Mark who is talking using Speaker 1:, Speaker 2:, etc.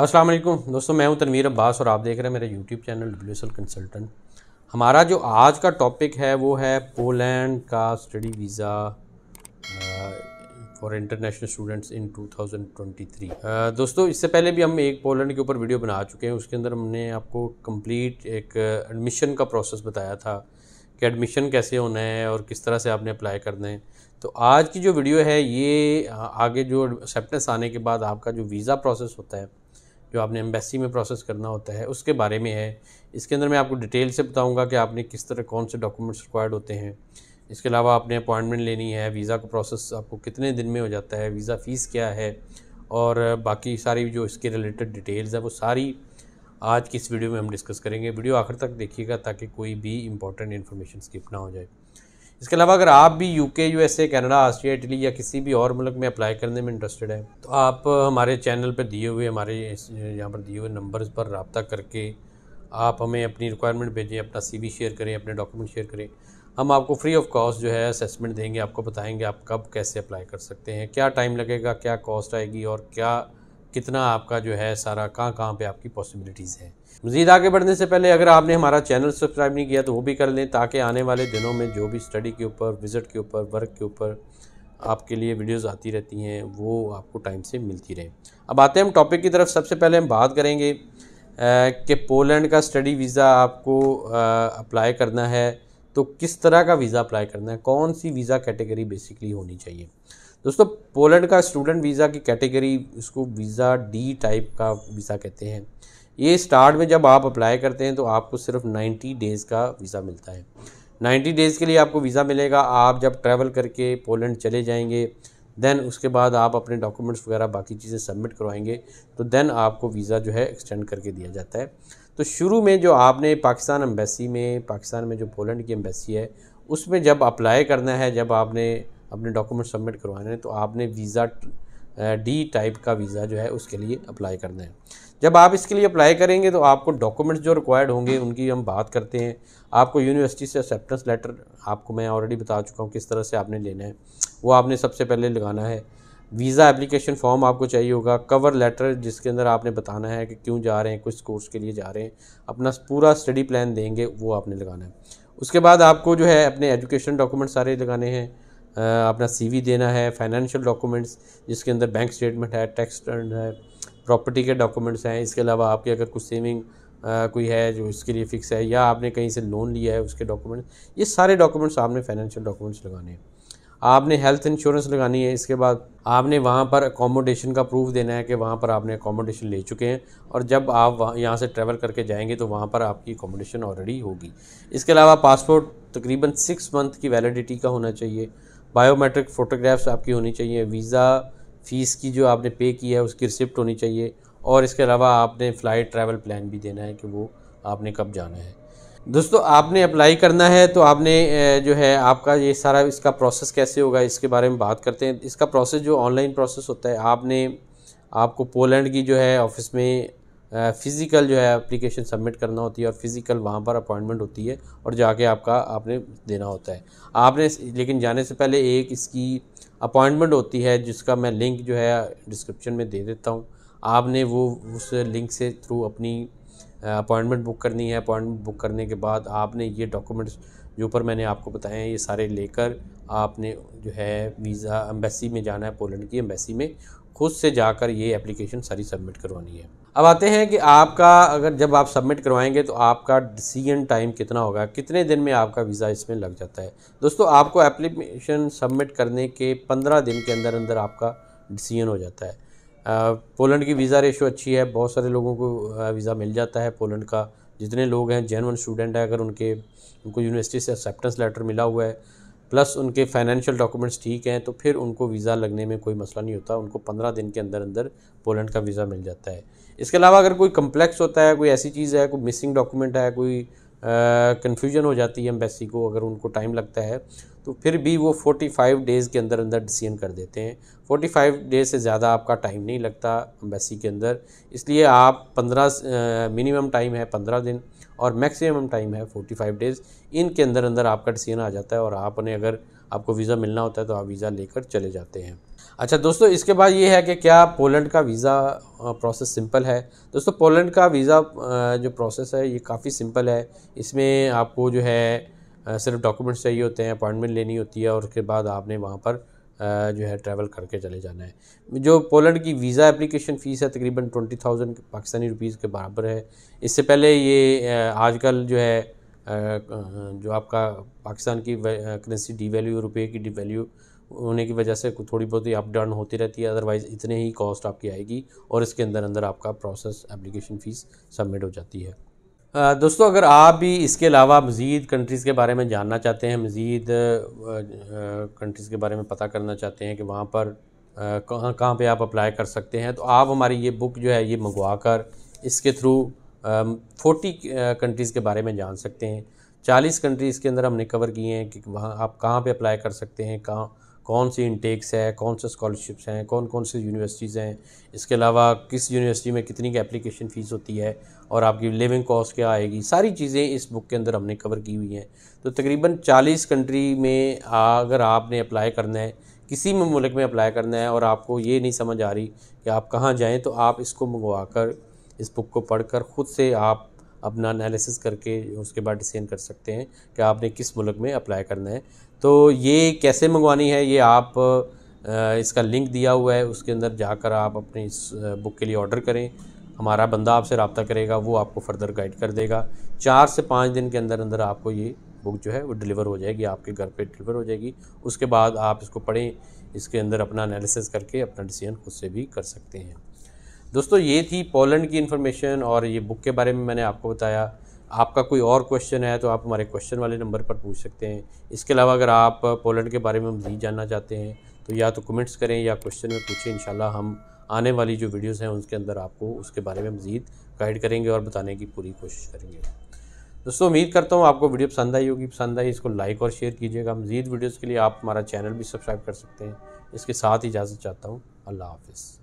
Speaker 1: अस्सलाम वालेकुम दोस्तों मैं हूं तनवीर अब्बास और आप देख रहे हैं मेरा YouTube channel W S L consultant हमारा जो आज का टॉपिक है वो है पोलैंड का study visa for international students in 2023 दोस्तों इससे पहले भी हम एक पोलैंड के ऊपर वीडियो बना चुके हैं उसके अंदर हमने आपको कंप्लीट एक एडमिशन uh, का प्रोसेस बताया था कि एडमिशन कैसे होना है और किस तरह से आपने अप्लाई करना है तो आज की जो वीडियो है ये uh, आगे जो एक्सेप्टेंस आने के बाद आपका जो वीज़ा प्रोसेस होता है जो आपने एम्बेसी में प्रोसेस करना होता है उसके बारे में है इसके अंदर मैं आपको डिटेल से बताऊंगा कि आपने किस तरह कौन से डॉक्यूमेंट्स रिक्वायर्ड होते हैं इसके अलावा आपने अपॉइंटमेंट लेनी है वीज़ा का प्रोसेस आपको कितने दिन में हो जाता है वीज़ा फ़ीस क्या है और बाकी सारी जो इसके रिलेटेड डिटेल्स है वो सारी आज की इस वीडियो में हम डिस्कस करेंगे वीडियो आखिर तक देखिएगा ताकि कोई भी इंपॉर्टेंट इन्फॉर्मेशन स्किप ना हो जाए इसके अलावा अगर आप भी UK USA Canada Austria Italy या किसी भी और मुल्क में अप्लाई करने में इंटरेस्टेड है तो आप हमारे चैनल पर दिए हुए हमारे यहाँ पर दिए हुए नंबर पर रबता करके आप हमें अपनी रिक्वायरमेंट भेजें अपना सीवी शेयर करें अपने डॉक्यूमेंट शेयर करें हम आपको फ्री ऑफ कॉस्ट जो है असेसमेंट देंगे आपको बताएंगे आप कब कैसे अप्लाई कर सकते हैं क्या टाइम लगेगा क्या कॉस्ट आएगी और क्या कितना आपका जो है सारा कहाँ कहाँ पे आपकी पॉसिबिलिटीज़ हैं मजीद आगे बढ़ने से पहले अगर आपने हमारा चैनल सब्सक्राइब नहीं किया तो वो भी कर लें ताकि आने वाले दिनों में जो भी स्टडी के ऊपर विज़िट के ऊपर वर्क के ऊपर आपके लिए वीडियोस आती रहती हैं वो आपको टाइम से मिलती रहे अब आते हैं हम टॉपिक की तरफ सबसे पहले हम बात करेंगे कि पोलैंड का स्टडी वीज़ा आपको अप्लाई करना है तो किस तरह का वीज़ा अप्लाई करना है कौन सी वीज़ा कैटेगरी बेसिकली होनी चाहिए दोस्तों पोलैंड का स्टूडेंट वीज़ा की कैटेगरी इसको वीज़ा डी टाइप का वीज़ा कहते हैं ये स्टार्ट में जब आप अप्लाई करते हैं तो आपको सिर्फ 90 डेज़ का वीज़ा मिलता है 90 डेज़ के लिए आपको वीज़ा मिलेगा आप जब ट्रैवल करके पोलैंड चले जाएंगे दैन उसके बाद आप अपने डॉक्यूमेंट्स वगैरह बाकी चीज़ें सबमिट करवाएंगे तो दैन आपको वीज़ा जो है एक्सटेंड करके दिया जाता है तो शुरू में जो आपने पाकिस्तान एम्बेसी में पाकिस्तान में जो पोलैंड की एम्बेसी है उसमें जब अप्लाई करना है जब आपने अपने डॉक्यूमेंट सबमिट करवाने हैं तो आपने वीज़ा डी टाइप का वीज़ा जो है उसके लिए अप्लाई करना है जब आप इसके लिए अप्लाई करेंगे तो आपको डॉक्यूमेंट्स जो रिक्वायर्ड होंगे उनकी हम बात करते हैं आपको यूनिवर्सिटी से एक्सेप्टेंस लेटर आपको मैं ऑलरेडी बता चुका हूँ किस तरह से आपने लेना है वो आपने सबसे पहले लगाना है वीज़ा एप्लीकेशन फॉर्म आपको चाहिए होगा कवर लेटर जिसके अंदर आपने बताना है कि क्यों जा रहे हैं किस कोर्स के लिए जा रहे हैं अपना पूरा स्टडी प्लान देंगे वो आपने लगाना है उसके बाद आपको जो है अपने एजुकेशन डॉक्यूमेंट सारे लगाने हैं अपना सीवी देना है फाइनेंशियल डॉक्यूमेंट्स जिसके अंदर बैंक स्टेटमेंट है टैक्स रिटर्न है प्रॉपर्टी के डॉक्यूमेंट्स हैं इसके अलावा आपके अगर कुछ सेविंग कोई है जो इसके लिए फ़िक्स है या आपने कहीं से लोन लिया है उसके डॉक्यूमेंट्स ये सारे डॉक्यूमेंट्स आपने फाइनेंशियल डॉक्यूमेंट्स लगाने हैं आपने हेल्थ इंश्योरेंस लगानी है इसके बाद आपने वहाँ पर अकोमोडेशन का प्रूफ देना है कि वहाँ पर आपने अकोमोडेशन ले चुके हैं और जब आप वहाँ यहाँ से ट्रैवल करके जाएंगे तो वहाँ पर आपकी अकोमोडेशन ऑलरेडी होगी इसके अलावा पासपोर्ट तकरीबन सिक्स मंथ की वैलिडिटी का होना चाहिए बायोमेट्रिक फ़ोटोग्राफ्स आपकी होनी चाहिए वीज़ा फ़ीस की जो आपने पे की है उसकी रिसिप्ट होनी चाहिए और इसके अलावा आपने फ़्लाइट ट्रैवल प्लान भी देना है कि वो आपने कब जाना है दोस्तों आपने अप्लाई करना है तो आपने जो है आपका ये सारा इसका प्रोसेस कैसे होगा इसके बारे में बात करते हैं इसका प्रोसेस जो ऑनलाइन प्रोसेस होता है आपने आपको पोलैंड की जो है ऑफिस में फ़िज़िकल जो है एप्लीकेशन सबमिट करना होती है और फ़िज़िकल वहाँ पर अपॉइंटमेंट होती है और जाके आपका आपने देना होता है आपने लेकिन जाने से पहले एक इसकी अपॉइंटमेंट होती है जिसका मैं लिंक जो है डिस्क्रिप्शन में दे देता हूँ आपने वो उस लिंक से थ्रू अपनी अपॉइंटमेंट बुक करनी है अपॉइंटमेंट बुक करने के बाद आपने ये डॉक्यूमेंट्स जो ऊपर मैंने आपको बताए हैं ये सारे लेकर आपने जो है वीज़ा एम्बेसी में जाना है पोलैंड की एम्बेसी में खुद से जाकर ये एप्लीकेशन सारी सबमिट करवानी है अब आते हैं कि आपका अगर जब आप सबमिट करवाएंगे तो आपका डिसीजन टाइम कितना होगा कितने दिन में आपका वीज़ा इसमें लग जाता है दोस्तों आपको एप्लीकेशन सबमिट करने के पंद्रह दिन के अंदर अंदर आपका डिसीजन हो जाता है पोलैंड की वीज़ा रेशो अच्छी है बहुत सारे लोगों को वीज़ा मिल जाता है पोलैंड का जितने लोग हैं जेनवन स्टूडेंट हैं अगर उनके उनको यूनिवर्सिटी से एक्सेप्टेंस लेटर मिला हुआ है प्लस उनके फाइनेंशियल डॉक्यूमेंट्स ठीक हैं तो फिर उनको वीज़ा लगने में कोई मसला नहीं होता उनको पंद्रह दिन के अंदर अंदर पोलैंड का वीज़ा मिल जाता है इसके अलावा अगर कोई कम्प्लेक्स होता है कोई ऐसी चीज़ है कोई मिसिंग डॉक्यूमेंट है कोई कन्फ्यूजन हो जाती है एम्बेसी को अगर उनको टाइम लगता है तो फिर भी वो 45 डेज़ के अंदर अंदर डिसीजन कर देते हैं 45 डेज से ज़्यादा आपका टाइम नहीं लगता एम्बेसी के अंदर इसलिए आप 15 मिनिमम टाइम है 15 दिन और मैक्सिमम टाइम है 45 डेज़ इनके अंदर अंदर आपका डिसीजन आ जाता है और आपने अगर आपको वीज़ा मिलना होता है तो आप वीज़ा लेकर चले जाते हैं अच्छा दोस्तों इसके बाद ये है कि क्या पोलैंड का वीज़ा प्रोसेस सिंपल है दोस्तों पोलैंड का वीज़ा जो प्रोसेस है ये काफ़ी सिंपल है इसमें आपको जो है सिर्फ डॉक्यूमेंट्स चाहिए होते हैं अपॉइंटमेंट लेनी होती है और उसके बाद आपने वहाँ पर जो है ट्रैवल करके चले जाना है जो पोलैंड की वीज़ा एप्लीकेशन फ़ीस है तकरीबन ट्वेंटी थाउजेंड पाकिस्तानी रुपीज़ के बराबर है इससे पहले ये आजकल जो है जो आपका पाकिस्तान की करेंसी डी वैल्यू रुपये की डी वैल्यू होने की वजह से थोड़ी बहुत ही अप डाउन होती रहती है अदरवाइज़ इतने ही कॉस्ट आपकी आएगी और इसके अंदर अंदर आपका प्रोसेस एप्लीकेशन फ़ीस सबमिट हो जाती है दोस्तों अगर आप भी इसके अलावा मज़ीद कंट्रीज़ के बारे में जानना चाहते हैं मज़ीद कंट्रीज़ के बारे में पता करना चाहते हैं कि वहाँ पर कहाँ कहाँ पर आप अप्लाई कर सकते हैं तो आप हमारी ये बुक जो है ये मंगवा कर इसके थ्रू फोर्टी कंट्रीज़ के बारे में जान सकते हैं चालीस कंट्रीज़ के अंदर हमने कवर किए हैं कि वहाँ आप कहाँ पे अप्लाई कर सकते हैं कहाँ कौन सी इंटेक्स है कौन से स्कॉलरशिप्स हैं कौन कौन से यूनिवर्सिटीज़ हैं इसके अलावा किस यूनिवर्सिटी में कितनी की एप्लीकेशन फ़ीस होती है और आपकी लिविंग कॉस्ट क्या आएगी सारी चीज़ें इस बुक के अंदर हमने कवर की हुई हैं तो तकरीबन 40 कंट्री में अगर आपने अप्लाई करना है किसी भी मुल्क में अप्लाई करना है और आपको ये नहीं समझ आ रही कि आप कहाँ जाएँ तो आप इसको मंगवा कर इस बुक को पढ़ कर ख़ुद से आप अपना एनालिसिस करके उसके बाद डिसीजन कर सकते हैं कि आपने किस मुल्क में अप्लाई करना है तो ये कैसे मंगवानी है ये आप इसका लिंक दिया हुआ है उसके अंदर जाकर आप अपनी इस बुक के लिए ऑर्डर करें हमारा बंदा आपसे रबता करेगा वो आपको फर्दर गाइड कर देगा चार से पाँच दिन के अंदर अंदर आपको ये बुक जो है वो डिलीवर हो जाएगी आपके घर पे डिलीवर हो जाएगी उसके बाद आप इसको पढ़ें इसके अंदर अपना एनालिसिस करके अपना डिसीजन खुद से भी कर सकते हैं दोस्तों ये थी पोलैंड की इन्फॉर्मेशन और ये बुक के बारे में मैंने आपको बताया आपका कोई और क्वेश्चन है तो आप हमारे क्वेश्चन वाले नंबर पर पूछ सकते हैं इसके अलावा अगर आप पोलैंड के बारे में मजीद जानना चाहते हैं तो या तो कमेंट्स करें या क्वेश्चन में पूछें इन हम आने वाली जो वीडियोज़ हैं उनके अंदर आपको उसके बारे में मज़ीद गाइड करेंगे और बताने की पूरी कोशिश करेंगे दोस्तों उम्मीद करता हूँ आपको वीडियो पसंद आई होगी पसंद आई इसको लाइक और शेयर कीजिएगा मज़ीद वीडियोज़ के लिए आप हमारा चैनल भी सब्सक्राइब कर सकते हैं इसके साथ इजाज़त चाहता हूँ अल्लाह हाफिज़